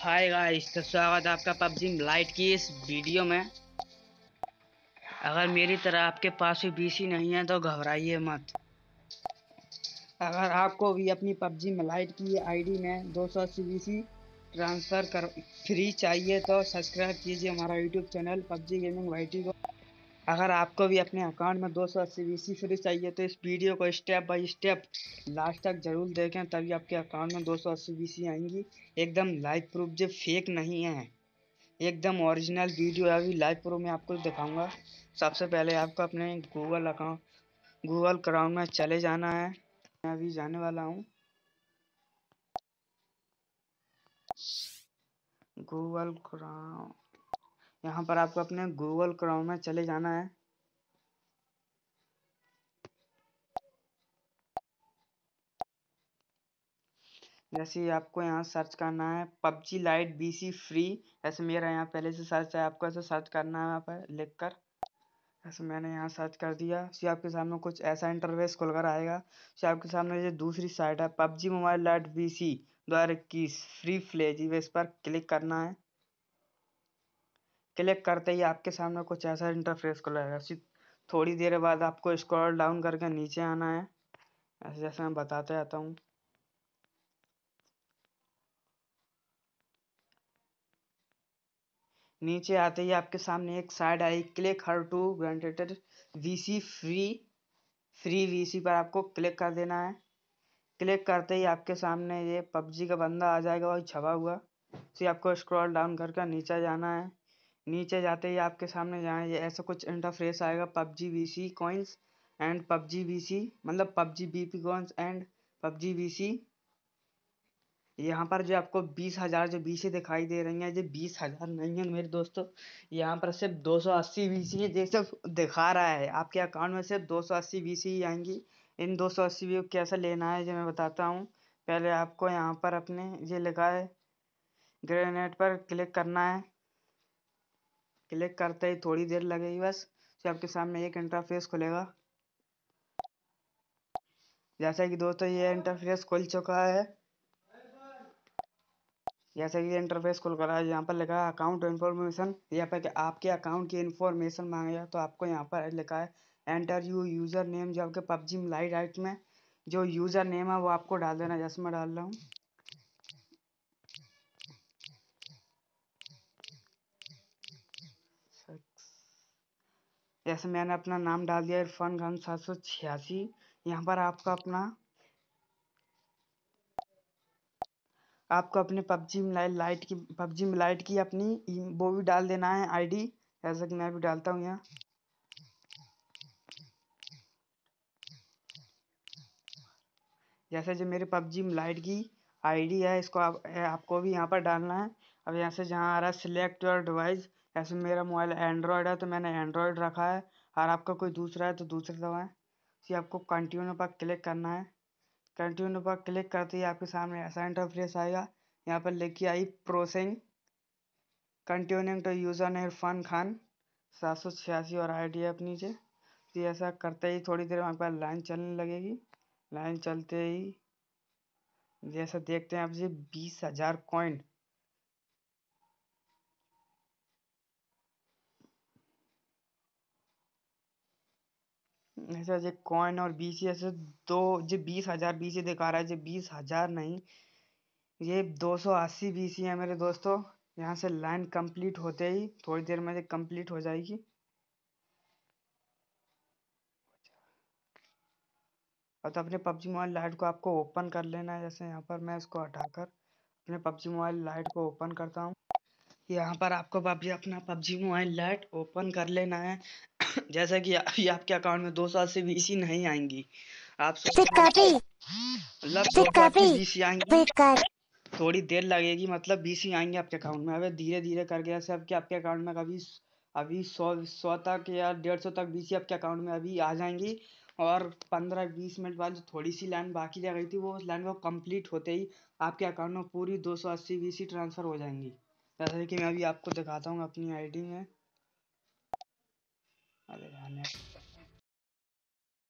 Hi guys तो स्वागत है आपका पबजी लाइट की इस वीडियो में अगर मेरी तरह आपके पास भी बीसी नहीं है तो घबराइए मत अगर आपको भी अपनी पबजी लाइट की आईडी में 200 सौ ट्रांसफ़र कर फ्री चाहिए तो सब्सक्राइब कीजिए हमारा YouTube channel PUBG gaming Y को अगर आपको भी अपने अकाउंट में दो सौ अस्सी वी सी फ्री चाहिए तो इस वीडियो को स्टेप बाय स्टेप लास्ट तक जरूर देखें तभी आपके अकाउंट में दो सौ अस्सी वी सी आएंगी एकदम लाइव प्रूफ जो फेक नहीं है एकदम ओरिजिनल वीडियो है अभी लाइव प्रूफ में आपको दिखाऊंगा सबसे पहले आपको अपने गूगल अकाउंट गूगल क्राउन में चले जाना है मैं अभी जाने वाला हूँ गूगल क्राउन यहाँ पर आपको अपने गूगल क्रोम में चले जाना है जैसे आपको यहाँ सर्च करना है पबजी लाइट सी फ्री ऐसे मेरा यहाँ पहले से सर्च है आपको ऐसे सर्च करना है यहाँ पर लिख कर ऐसे मैंने यहाँ सर्च कर दिया फिर आपके सामने कुछ ऐसा इंटरवेस खुलकर आएगा फिर आपके सामने ये दूसरी साइट है PUBG mobile lite B C दो हज़ार इक्कीस फ्री फ्लेज इस पर क्लिक करना है क्लिक करते ही आपके सामने कुछ ऐसा इंटरफेस खुला ऐसी थोड़ी देर बाद आपको स्क्रॉल डाउन करके नीचे आना है ऐसे जैसे मैं बताते आता हूँ नीचे आते ही आपके सामने एक साइड आई click here to granted VC free free VC पर आपको क्लिक कर देना है क्लिक करते ही आपके सामने ये पबजी का बंदा आ जाएगा वही छपा हुआ फिर आपको स्क्रॉल डाउन करके नीचे जाना है नीचे जाते ही आपके सामने जाए ये ऐसा कुछ इंटरफेस आएगा PUBG V C coins and PUBG V C मतलब PUBG B P coins and PUBG V C यहाँ पर जो आपको बीस हज़ार जो बीसी दिखाई दे रही हैं ये बीस हज़ार नहीं है मेरे दोस्तों यहाँ पर सिर्फ दो सौ अस्सी बीसी है जैसे सिर्फ दिखा रहा है आपके अकाउंट में सिर्फ दो सौ अस्सी बीसी ही आएंगी इन दो सौ अस्सी बी कैसे लेना है जो मैं बताता हूँ पहले आपको यहाँ पर अपने ये लिखा है ग्रेनेट पर क्लिक करना है क्लिक करते ही थोड़ी देर लगेगी बस तो आपके सामने एक इंटरफेस खुलेगा जैसा कि दोस्तों ये इंटरफेस खुल चुका है जैसा कि इंटरफेस खुल कर यहाँ पर लिखा है अकाउंट इन्फॉर्मेशन यहाँ पर आपके अकाउंट की इन्फॉर्मेशन मांगेगा तो आपको यहाँ पर लिखा है एंटर यू यूज़र नेम जो आपके पबजी लाइट राइट में जो यूज़र नेम है वो आपको डाल देना जैसे मैं डाल रहा हूँ जैसे मैंने अपना नाम डाल दिया इरफान खान सात सौ छियासी यहाँ पर आपका अपना आपको अपने पबजी लाइट की पबजी लाइट की अपनी वो भी डाल देना है आईडी जैसा कि मैं भी डालता हूँ यहाँ जैसे जो मेरे पबजी लाइट की आईडी है इसको आप, आपको भी यहाँ पर डालना है अब यहाँ से जहाँ आ रहा है सिलेक्ट योर डिवाइस ऐसे मेरा मोबाइल एंड्रॉयड है तो मैंने एंड्रॉयड रखा है और आपका कोई दूसरा है तो दूसरा दवाएँ फिर आपको कंटिन्यू पर क्लिक करना है कंटिन्यू पर क्लिक करते ही आपके सामने ऐसा इंटरफेस आएगा यहाँ पर लिखी आई प्रोसेंग कंटिन्यूंग टू यूज़र ने इरफान खान सात सौ छियासी और आई डी है अपनी से तो ऐसा करते ही थोड़ी देर में आपके पास लाइन चलने लगेगी लाइन चलते ही जैसा देखते हैं आप जी बीस हज़ार कॉइन ऐसा जो कॉइन और बी सी ऐसे दो जो बीस हज़ार बी सी दिखा रहा है जो बीस हज़ार नहीं ये दो सौ अस्सी बी सी है मेरे दोस्तों यहाँ से लाइन कंप्लीट होते ही थोड़ी देर में कंप्लीट हो जाएगी और तो अपने पबजी मोबाइल लाइट को आपको ओपन कर लेना है जैसे यहाँ पर मैं इसको हटाकर अपने पबजी मोबाइल लाइट को ओपन करता हूँ यहाँ पर आपको अपना पबजी मोबाइल लाइट ओपन कर लेना है जैसा कि अभी आपके अकाउंट में दो साल से सी नहीं आएंगी आप थोड़ी देर लगेगी मतलब बीसी आएंगे आपके अकाउंट में अभी धीरे धीरे करके जैसे आपके आपके अकाउंट में कभी अभी सौ सौ तक या डेढ़ सौ तक बीसी आपके अकाउंट में अभी आ जाएंगी और पंद्रह बीस मिनट बाद जो थोड़ी सी लाइन बाकी रह गई थी वो लाइन वो कंप्लीट होते ही आपके अकाउंट में पूरी दो सौ अस्सी बी सी ट्रांसफ़र हो जाएंगी जैसे कि मैं अभी आपको दिखाता हूँ अपनी आईडी में A ver, a ver.